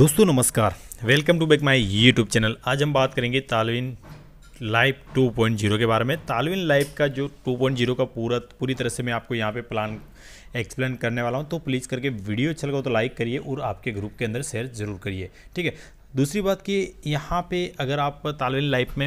दोस्तों नमस्कार welcome to back my YouTube channel आज हम बात करेंगे तालविन लाइफ 2.0 के बारे में तालविन लाइफ का जो 2.0 का पूरा पूरी तरह से मैं आपको यहाँ पे प्लान एक्सप्लेन करने वाला हूँ तो प्लीज़ करके वीडियो अच्छा लगा तो लाइक करिए और आपके ग्रुप के अंदर शेयर जरूर करिए ठीक है दूसरी बात कि यहाँ पे अगर आप तालवेल लाइफ में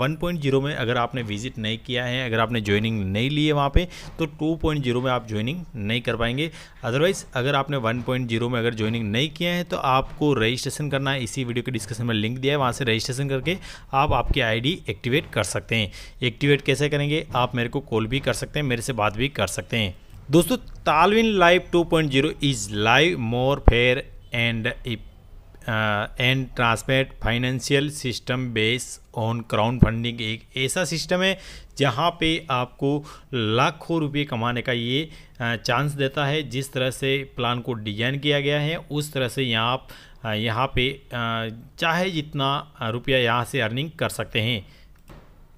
वन पॉइंट जीरो में अगर आपने विजिट नहीं किया है अगर आपने ज्वाइनिंग नहीं ली है वहाँ पे तो टू पॉइंट जीरो में आप ज्वाइनिंग नहीं कर पाएंगे अदरवाइज़ अगर आपने वन पॉइंट जीरो में अगर ज्वाइनिंग नहीं किया है तो आपको रजिस्ट्रेशन करना है इसी वीडियो के डिस्क्रिप्शन में लिंक दिया है वहाँ से रजिस्ट्रेशन करके आप आपकी आई एक्टिवेट कर सकते हैं एक्टिवेट कैसे करेंगे आप मेरे को कॉल भी कर सकते हैं मेरे से बात भी कर सकते हैं दोस्तों तालविन life 2.0 is live more fair and and transparent financial system base on crowd funding एक ऐसा सिस्टम है जहाँ पे आपको लाखों रुपए कमाने का ये चांस uh, देता है जिस तरह से प्लान को डिजाइन किया गया है उस तरह से यहाँ आप uh, यहाँ पे uh, चाहे जितना रुपया यहाँ से अर्निंग कर सकते हैं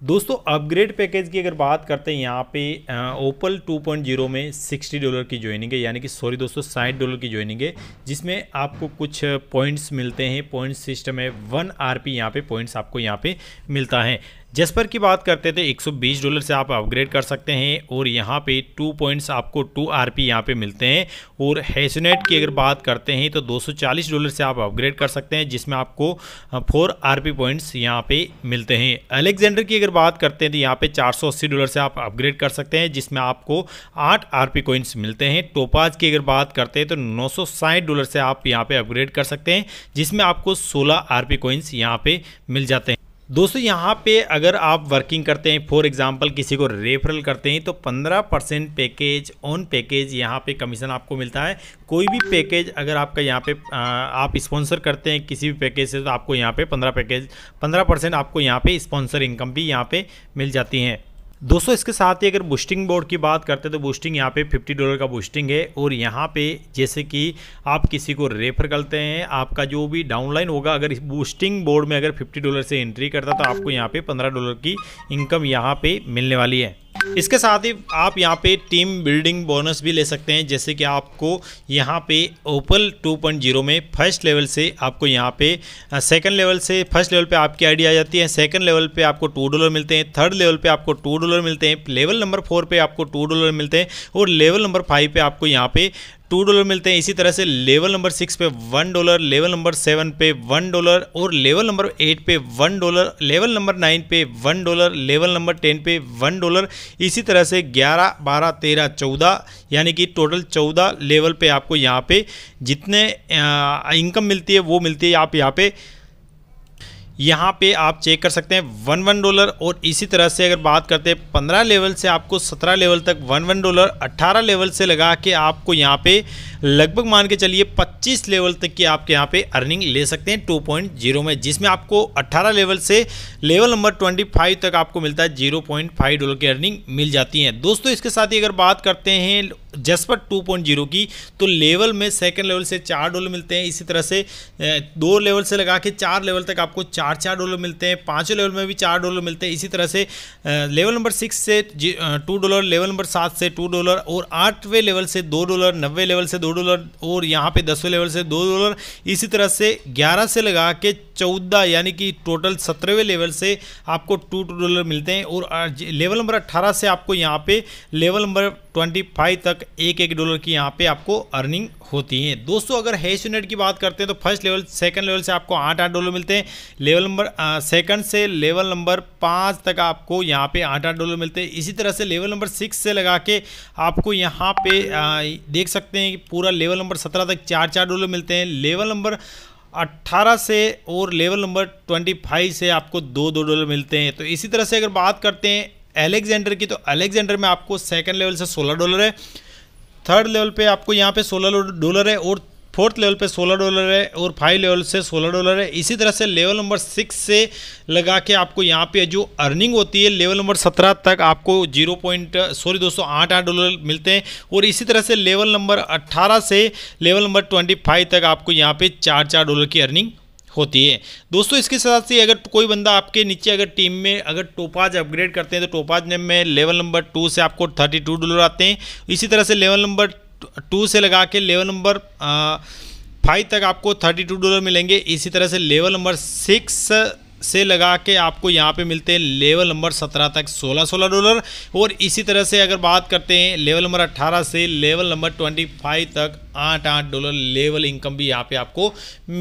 दोस्तों अपग्रेड पैकेज की अगर बात करते हैं यहाँ पे ओपल 2.0 में 60 डॉलर की ज्वाइनिंग है यानी कि सॉरी दोस्तों साठ डॉलर की ज्वाइनिंग है जिसमें आपको कुछ पॉइंट्स मिलते हैं पॉइंट सिस्टम है वन आर पी यहाँ पर पॉइंट्स आपको यहाँ पे मिलता है जेस्पर की बात करते थे 120 डॉलर से आप अपग्रेड कर सकते हैं और यहाँ पे टू पॉइंट्स आपको टू आर पी यहाँ पे मिलते हैं और हैसोनेट की अगर बात करते हैं तो 240 डॉलर से आप अपग्रेड कर सकते हैं जिसमें आपको फोर आर पी पॉइंट्स यहाँ पे मिलते हैं अलेक्जेंडर की अगर बात करते हैं तो यहाँ पे 480 डॉलर से आप अपग्रेड कर सकते हैं जिसमें आपको आठ आर पी मिलते हैं टोपाज की अगर बात करते हैं तो नौ डॉलर से आप यहाँ पर अपग्रेड कर सकते हैं जिसमें आपको सोलह आर पी कॉइन्स यहाँ पर मिल जाते हैं दोस्तों यहाँ पे अगर आप वर्किंग करते हैं फॉर एग्जांपल किसी को रेफरल करते हैं तो 15 परसेंट पैकेज ऑन पैकेज यहाँ पे कमीशन आपको मिलता है कोई भी पैकेज अगर आपका यहाँ पे आप स्पॉन्सर करते हैं किसी भी पैकेज से तो आपको यहाँ पे 15 पैकेज 15 परसेंट आपको यहाँ पे स्पॉन्सर इनकम भी यहाँ पे मिल जाती है दोस्तों इसके साथ ही अगर बूस्टिंग बोर्ड की बात करते हैं तो बूस्टिंग यहाँ पे 50 डॉलर का बूस्टिंग है और यहाँ पे जैसे कि आप किसी को रेफर करते हैं आपका जो भी डाउनलाइन होगा अगर इस बूस्टिंग बोर्ड में अगर 50 डॉलर से एंट्री करता तो आपको यहाँ पे 15 डॉलर की इनकम यहाँ पे मिलने वाली है इसके साथ ही आप यहाँ पे टीम बिल्डिंग बोनस भी ले सकते हैं जैसे कि आपको यहाँ पे ओपल 2.0 में फर्स्ट लेवल से आपको यहाँ पे सेकंड लेवल से फर्स्ट लेवल पे आपकी आईडी आ जाती है सेकंड लेवल पे आपको टू डॉलर मिलते हैं थर्ड लेवल पे आपको टू डॉलर मिलते हैं लेवल नंबर फोर पे आपको टू डॉलर मिलते हैं और लेवल नंबर फाइव पर आपको यहाँ पे टू डॉलर मिलते हैं इसी तरह से लेवल नंबर सिक्स पे one dollar level number seven पे वन डॉलर और लेवल नंबर एट पे one dollar level number nine पे one dollar level number ten पे वन डॉलर इसी तरह से ग्यारह बारह तेरह चौदह यानी कि टोटल चौदह लेवल पे आपको यहाँ पे जितने इनकम मिलती है वो मिलती है आप यहाँ पे यहाँ पे आप चेक कर सकते हैं वन वन डॉलर और इसी तरह से अगर बात करते हैं पंद्रह लेवल से आपको सत्रह लेवल तक वन वन डॉलर अट्ठारह लेवल से लगा के आपको यहाँ पे लगभग मान के चलिए 25 लेवल तक की आपके यहाँ पे अर्निंग ले सकते हैं 2.0 में जिसमें आपको 18 लेवल से लेवल नंबर 25 तक आपको मिलता है 0.5 डॉलर की अर्निंग मिल जाती है दोस्तों इसके साथ ही अगर बात करते हैं जसपर जीरो की तो लेवल में सेकंड लेवल से चार डॉलर मिलते हैं इसी तरह से दो लेवल से लगा के चार लेवल तक आपको चार चार डॉलर मिलते हैं पाँचों लेवल में भी चार डॉलर मिलते हैं इसी तरह से लेवल नंबर सिक्स से टू डॉलर लेवल नंबर सात से टू डॉलर और आठवें लेवल से दो डॉलर नब्बे लेवल से दो डॉलर और यहाँ पे दसवें लेवल से दो डॉलर इसी तरह से ग्यारह से लगा के चौदह यानी कि टोटल सत्रहवें लेवल से आपको टू टू डॉलर मिलते हैं और लेवल नंबर अट्ठारह से आपको यहाँ पे लेवल नंबर 25 तक एक एक डॉलर की यहाँ पे आपको अर्निंग होती है दोस्तों अगर हैश यूनिट की बात करते हैं तो फर्स्ट लेवल सेकंड लेवल से आपको आठ आठ डॉलर मिलते हैं लेवल नंबर सेकंड से लेवल नंबर पाँच तक आपको यहाँ पे आठ आठ डॉलर मिलते हैं इसी तरह से लेवल नंबर सिक्स से लगा के आपको यहाँ पे आ, देख सकते हैं कि पूरा लेवल नंबर सत्रह तक चार चार डॉलर मिलते हैं लेवल नंबर 18 से और लेवल नंबर 25 से आपको दो दो डॉलर मिलते हैं तो इसी तरह से अगर बात करते हैं एलेक्जेंडर की तो अलेक्जेंडर में आपको सेकेंड लेवल से सोलह डॉलर है थर्ड लेवल पे आपको यहाँ पे सोलह डॉलर है और फोर्थ लेवल पे 16 डॉलर है और फाइव लेवल से 16 डॉलर है इसी तरह से लेवल नंबर सिक्स से लगा के आपको यहाँ पे जो अर्निंग होती है लेवल नंबर सत्रह तक आपको जीरो पॉइंट सॉरी दोस्तों आठ आठ डॉलर मिलते हैं और इसी तरह से लेवल नंबर अट्ठारह से लेवल नंबर ट्वेंटी फाइव तक आपको यहाँ पे चार चार डॉलर की अर्निंग होती है दोस्तों इसके साथ ही अगर कोई बंदा आपके नीचे अगर टीम में अगर टोपाज अपग्रेड करते हैं तो टोपाज नेम में लेवल नंबर टू से आपको थर्टी टू डॉलर आते हैं इसी तरह से लेवल नंबर टू से लगा के लेवल नंबर फाइव तक आपको थर्टी टू डॉलर मिलेंगे इसी तरह से लेवल नंबर सिक्स से लगा के आपको यहाँ पे मिलते हैं लेवल नंबर सत्रह तक सोलह सोलह डॉलर और इसी तरह से अगर बात करते हैं लेवल नंबर अट्ठारह से लेवल नंबर ट्वेंटी फाइव तक आठ आठ डॉलर लेवल इनकम भी यहाँ पे आपको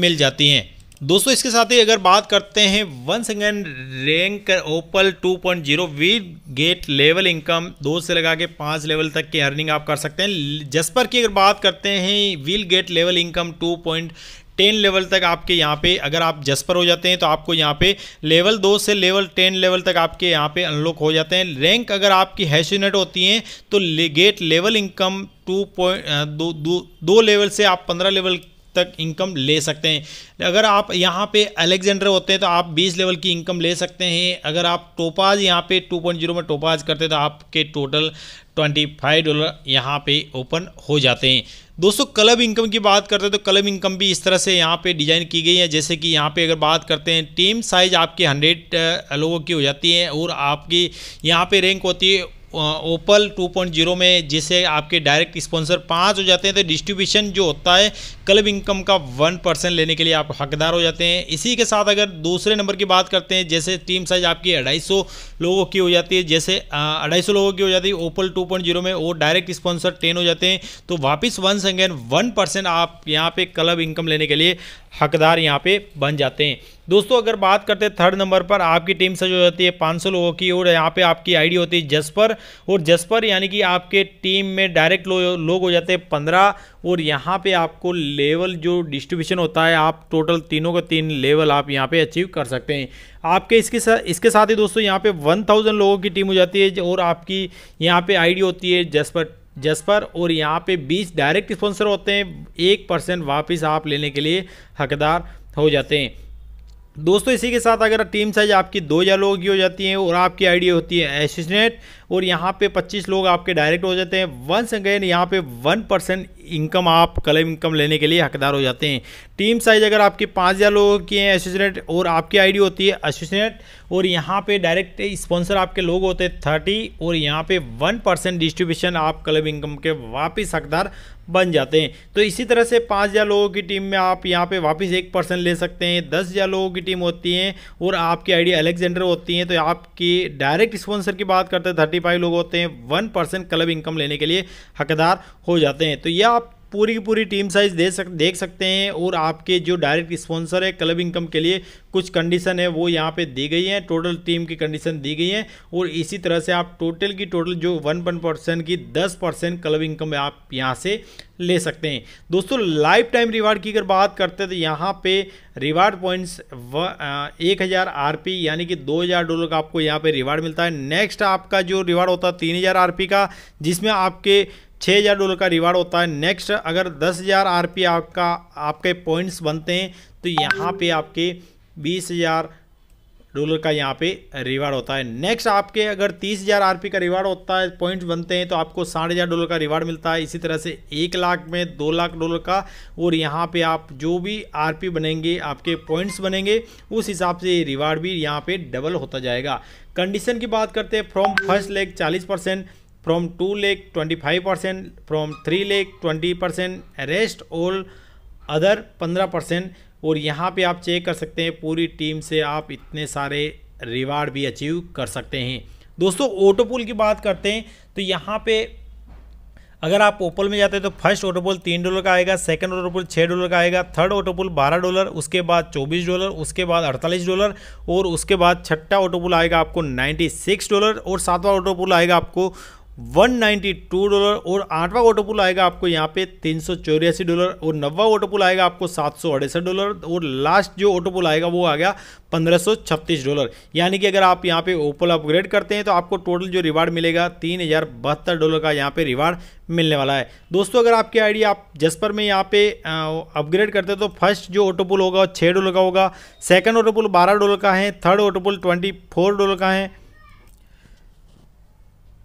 मिल जाती हैं दोस्तों इसके साथ ही अगर बात करते हैं once second rank opal 2.0 with get level income दो से लगा के पाँच लेवल तक की अर्निंग आप कर सकते हैं जस्पर की अगर बात करते हैं will get level income 2. Ten level तक आपके यहाँ पे अगर आप जस्पर हो जाते हैं तो आपको यहाँ पे लेवल दो से लेवल टेन लेवल तक आपके यहाँ पे अनलॉक हो जाते हैं रैंक अगर आपकी हैशनेट होती हैं तो get level income two point दो, दो, दो लेवल से आप पंद्रह लेवल तक इनकम ले सकते हैं अगर आप यहाँ पे अलेक्जेंडर होते हैं तो आप 20 लेवल की इनकम ले सकते हैं अगर आप टोपाज यहाँ पे 2.0 में टोपाज करते हैं तो आपके टोटल 25 डॉलर यहाँ पे ओपन हो जाते हैं दोस्तों क्लब इनकम की बात करते हैं तो क्लब इनकम भी इस तरह से यहाँ पे डिज़ाइन की गई है जैसे कि यहाँ पे अगर बात करते हैं टीम साइज आपकी 100 लोगों की हो जाती है और आपकी यहाँ पे रैंक होती है ओपल 2.0 में जैसे आपके डायरेक्ट स्पॉन्सर पाँच हो जाते हैं तो डिस्ट्रीब्यूशन जो होता है क्लब इनकम का वन परसेंट लेने के लिए आप हकदार हो जाते हैं इसी के साथ अगर दूसरे नंबर की बात करते हैं जैसे टीम साइज आपकी अढ़ाई लोगों की हो जाती है जैसे अढ़ाई लोगों की हो जाती है ओपल 2.0 में वो डायरेक्ट स्पॉन्सर टेन हो जाते हैं तो वापिस वन अगेन वन परसेंट आप यहाँ पर क्लब इनकम लेने के लिए हकदार यहाँ पर बन जाते हैं दोस्तों अगर बात करते हैं थर्ड नंबर पर आपकी टीम से हो जाती है पाँच सौ लोगों की और यहाँ पे आपकी आईडी होती है जसपर और जसपर यानी कि आपके टीम में डायरेक्ट लोग लो हो जाते हैं पंद्रह और यहाँ पे आपको लेवल जो डिस्ट्रीब्यूशन होता है आप टोटल तीनों का तीन लेवल आप यहाँ पे अचीव कर सकते हैं आपके इसके साथ इसके साथ ही दोस्तों यहाँ पे थाउजेंड लोगों की टीम हो जाती है और आपकी यहाँ पे आईडी होती है जसपर जसपर और यहाँ पे बीस डायरेक्ट स्पॉन्सर होते हैं एक परसेंट वापस आप लेने के लिए हकदार हो जाते हैं दोस्तों इसी के साथ अगर टीम साइज आपकी दो या लोग की हो जाती है और आपकी आईडी होती है एसिस्टेंट और यहाँ पे 25 लोग आपके डायरेक्ट हो जाते हैं वंस अगेन यहाँ पे 1 परसेंट इनकम आप क्लब इनकम लेने के लिए हकदार हो जाते हैं टीम साइज अगर आपके पाँच हज़ार लोगों की हैं एसोसिएट और आपकी आईडी होती है एसोसिएट और यहाँ पे डायरेक्ट स्पॉन्सर आपके लोग होते हैं थर्टी और यहाँ पे वन परसेंट डिस्ट्रीब्यूशन आप क्लब इनकम के वापस हकदार बन जाते हैं तो इसी तरह से पाँच हज़ार लोगों की टीम में आप यहाँ पे वापस एक परसेंट ले सकते हैं दस हज़ार लोगों की टीम होती है और आपकी आईडी अलेक्जेंडर होती है तो आपकी डायरेक्ट स्पॉन्सर की बात करते हैं थर्टी फाइव लोग होते हैं वन परसेंट क्लब इनकम लेने के लिए हकदार हो जाते हैं तो यह आप पूरी की पूरी टीम साइज दे सक देख सकते हैं और आपके जो डायरेक्ट स्पॉन्सर है क्लब इनकम के लिए कुछ कंडीशन है वो यहाँ पे दी गई है टोटल टीम की कंडीशन दी गई है और इसी तरह से आप टोटल की टोटल जो वन वन परसेंट की दस परसेंट क्लब इनकम आप यहाँ से ले सकते हैं दोस्तों लाइफ टाइम रिवार्ड की अगर बात करते हैं तो यहाँ पे रिवार्ड पॉइंट्स व एक हज़ार आर यानी कि दो हज़ार डॉलर का आपको यहाँ पे रिवार्ड मिलता है नेक्स्ट आपका जो रिवार्ड होता है तीन हज़ार आर का जिसमें आपके छः हज़ार डॉलर का रिवार्ड होता है नेक्स्ट अगर दस हज़ार आर पी आपका आपके पॉइंट्स बनते हैं तो यहाँ पे आपके बीस हज़ार डॉलर का यहाँ पे रिवार्ड होता है नेक्स्ट आपके अगर तीस हज़ार आर का रिवार्ड होता है पॉइंट्स बनते हैं तो आपको साठ हज़ार डॉलर का रिवार्ड मिलता है इसी तरह से एक लाख में दो लाख डॉलर का और यहाँ पर आप जो भी आर बनेंगे आपके पॉइंट्स बनेंगे उस हिसाब से रिवार्ड भी यहाँ पर डबल होता जाएगा कंडीशन की बात करते हैं फ्रॉम फर्स्ट लेग चालीस percent from 2 lakh 25 percent from 3 lakh 20 percent rest all other 15 percent और यहाँ पे आप चेक कर सकते हैं पूरी टीम से आप इतने सारे रिवार्ड भी अचीव कर सकते हैं दोस्तों ऑटो पुल की बात करते हैं तो यहाँ पे अगर आप ओपल में जाते हैं तो फर्स्ट ऑटो पुल तीन डॉलर का आएगा सेकंड ऑटो पुल छः डॉलर का आएगा थर्ड ऑटो पुल बारह डॉलर उसके बाद चौबीस डॉलर उसके बाद अड़तालीस डॉलर और उसके बाद छठा ऑटो पुल आएगा आपको नाइन्टी सिक्स डॉलर और सातवां ऑटो पुल आएगा आपको 192 डॉलर और आठवां ऑटो पुल आएगा आपको यहाँ पे तीन डॉलर और नवा ऑटो पुल आएगा आपको सात डॉलर और लास्ट जो ऑटो पुल आएगा वो आ गया 1536 डॉलर यानी कि अगर आप यहाँ पे ओपल अपग्रेड करते हैं तो आपको टोटल जो रिवार्ड मिलेगा तीन हज़ार बहत्तर डॉलर का यहाँ पे रिवार्ड मिलने वाला है दोस्तों अगर आपकी आईडी आप जसपर में यहाँ पे अपग्रेड करते हैं तो फर्स्ट जो ऑटो पुल होगा छः डॉलर का होगा सेकेंड ऑटो पुल बारह डॉलर का है third auto pool twenty dollar का है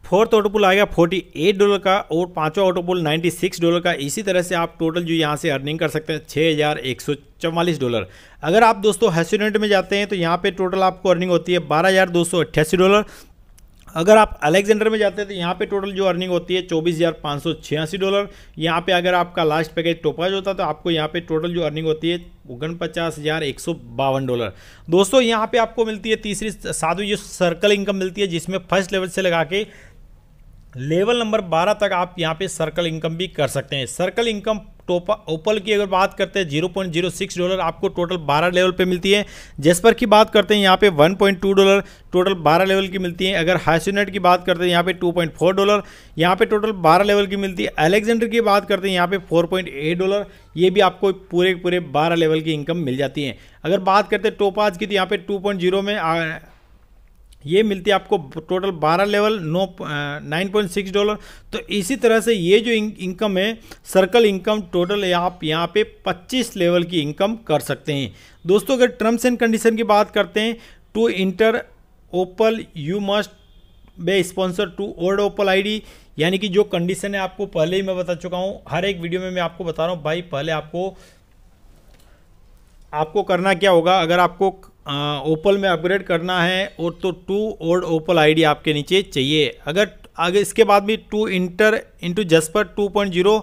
फोर्थ ऑटो पुल आएगा 48 डॉलर का और पांचवा ऑटो पुल 96 डॉलर का इसी तरह से आप टोटल जो यहाँ से अर्निंग कर सकते हैं छः हज़ार एक सौ चवालीस डॉलर अगर आप दोस्तों हेस्टोरेंट में जाते हैं तो यहाँ पे टोटल आपको अर्निंग होती है बारह हज़ार दो सौ अट्ठासी डॉलर अगर आप अलेक्जेंडर में जाते हैं तो यहाँ पे टोटल जो अर्निंग होती है चौबीस हज़ार पाँच सौ छियासी डॉलर यहाँ पे अगर आपका लास्ट पैकेज टोपाज होता तो आपको यहाँ पे टोटल जो अर्निंग होती है पचास हज़ार एक सौ बावन डॉलर दोस्तों यहाँ पे आपको मिलती है तीसरी साधु जो सर्कल इनकम मिलती है जिसमें फर्स्ट लेवल से लगा के लेवल नंबर 12 तक आप यहाँ पे सर्कल इनकम भी कर सकते हैं सर्कल इनकम टोपा ओपल की अगर बात करते हैं zero point zero six dollar आपको टोटल बारह लेवल पे मिलती है जेस्पर की बात करते हैं यहाँ पे one point two dollar total बारह लेवल की मिलती है अगर हाइसोनेट की बात करते हैं यहाँ पे टू पॉइंट फोर डॉलर यहाँ पे टोटल बारह लेवल की मिलती है अलेक्जेंडर की बात करते हैं यहाँ पे फोर पॉइंट एट डॉलर ये भी आपको पूरे पूरे बारह लेवल की इनकम मिल जाती है अगर बात करते हैं टोपाज की तो यहाँ पे टू पॉइंट जीरो में ये मिलती है आपको total 12 level no nine point six dollar तो इसी तरह से ये जो इनकम है सर्कल इनकम टोटल आप यहाँ पे 25 लेवल की इनकम कर सकते हैं दोस्तों अगर टर्म्स एंड कंडीशन की बात करते हैं to enter opal you must be sponsor to old opal ID यानी कि जो कंडीशन है आपको पहले ही मैं बता चुका हूँ हर एक वीडियो में मैं आपको बता रहा हूँ भाई पहले आपको आपको करना क्या होगा अगर आपको ओपल में अपग्रेड करना है और तो टू ओल्ड ओपल आईडी आपके नीचे चाहिए अगर आगे इसके बाद भी to enter into jasper two point zero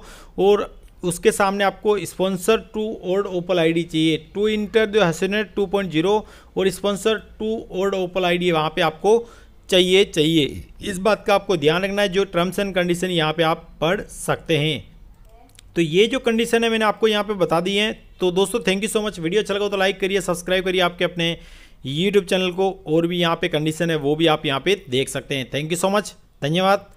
और उसके सामने आपको sponsor to old opal ID चाहिए टू इंटर जो हसनेट टू पॉइंट जीरो और sponsor to old opal ID वहाँ पर आपको चाहिए चाहिए इस बात का आपको ध्यान रखना है जो टर्म्स एंड कंडीशन यहाँ पर आप पढ़ सकते हैं तो ये जो कंडीशन है मैंने आपको यहाँ पे बता दी है तो दोस्तों thank you so much video अच्छा लगा तो लाइक करिए सब्सक्राइब करिए आपके अपने यूट्यूब चैनल को और भी यहाँ पे कंडीशन है वो भी आप यहाँ पे देख सकते हैं थैंक यू सो मच धन्यवाद